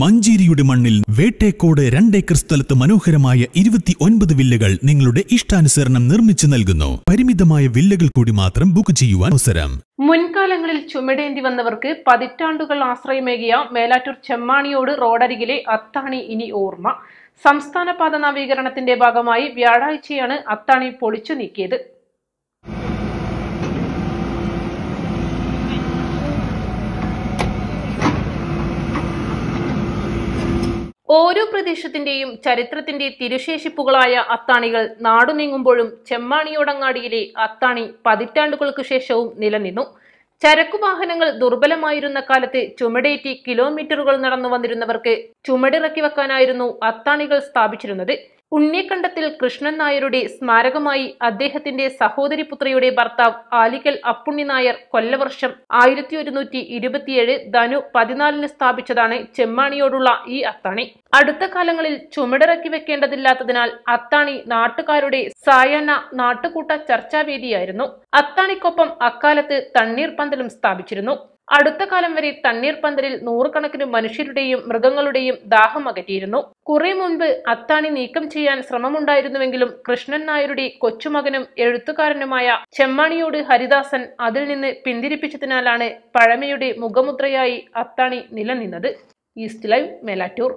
മഞ്ചേരിയുടെ മണ്ണിൽ വേട്ടേക്കോട് രണ്ടേക്കർ സ്ഥലത്ത് മനോഹരമായ ഇരുപത്തി ഒൻപത് വില്ലകൾ നിങ്ങളുടെ ഇഷ്ടാനുസരണം നിർമ്മിച്ചു നൽകുന്നു പരിമിതമായ വില്ലകൾ കൂടി മാത്രം ബുക്ക് ചെയ്യുവാൻ അവസരം മുൻകാലങ്ങളിൽ ചുമടേന്തി വന്നവർക്ക് പതിറ്റാണ്ടുകൾ ആശ്രയമേകിയ മേലാറ്റൂർ ചെമ്മാണിയോട് റോഡരികിലെ അത്താണി ഇനി ഓർമ്മ സംസ്ഥാന പാത നവീകരണത്തിന്റെ ഭാഗമായി വ്യാഴാഴ്ചയാണ് അത്താണി പൊളിച്ചു നീക്കിയത് ഓരോ പ്രദേശത്തിന്റെയും ചരിത്രത്തിന്റെ തിരുശേഷിപ്പുകളായ അത്താണികൾ നാടുനീങ്ങുമ്പോഴും ചെമ്മാണിയോടങ്ങാടിയിലെ അത്താണി പതിറ്റാണ്ടുകൾക്ക് ശേഷവും നിലനിന്നു ചരക്കുവാഹനങ്ങൾ ദുർബലമായിരുന്ന കാലത്ത് ചുമടേറ്റി കിലോമീറ്ററുകൾ നടന്നു വന്നിരുന്നവർക്ക് ചുമടിറക്കി വെക്കാനായിരുന്നു അത്താണികൾ സ്ഥാപിച്ചിരുന്നത് ഉണ്ണിക്കണ്ടത്തിൽ കൃഷ്ണൻ നായരുടെ സ്മാരകമായി അദ്ദേഹത്തിന്റെ പുത്രിയുടെ ഭർത്താവ് ആലിക്കൽ അപ്പുണ്ണി നായർ കൊല്ലവർഷം ആയിരത്തി ഒരുന്നൂറ്റി ഇരുപത്തിയേഴ് ധനു പതിനാലിന് സ്ഥാപിച്ചതാണ് ചെമ്മാണിയോടുള്ള ഈ അത്താണി അടുത്ത കാലങ്ങളിൽ ചുമടിറക്കി വെക്കേണ്ടതില്ലാത്തതിനാൽ അത്താണി നാട്ടുകാരുടെ സായന നാട്ടുകൂട്ട ചർച്ചാവേദിയായിരുന്നു അത്താണിക്കൊപ്പം അക്കാലത്ത് തണ്ണീർ പന്തലും സ്ഥാപിച്ചിരുന്നു അടുത്ത കാലം വരെ പന്തലിൽ നൂറുകണക്കിന് മനുഷ്യരുടെയും മൃഗങ്ങളുടെയും ദാഹം അകറ്റിയിരുന്നു കുറെ മുൻപ് അത്താണി നീക്കം ചെയ്യാൻ ശ്രമമുണ്ടായിരുന്നുവെങ്കിലും കൃഷ്ണൻ നായരുടെ കൊച്ചുമകനും എഴുത്തുകാരനുമായ ചെമ്മാണിയോട് ഹരിദാസൻ അതിൽ നിന്ന് പിന്തിരിപ്പിച്ചതിനാലാണ് പഴമയുടെ മുഖമുദ്രയായി അത്താണി നിലനിന്നത് ഈസ്റ്റ് ലൈവ് മേലാറ്റൂർ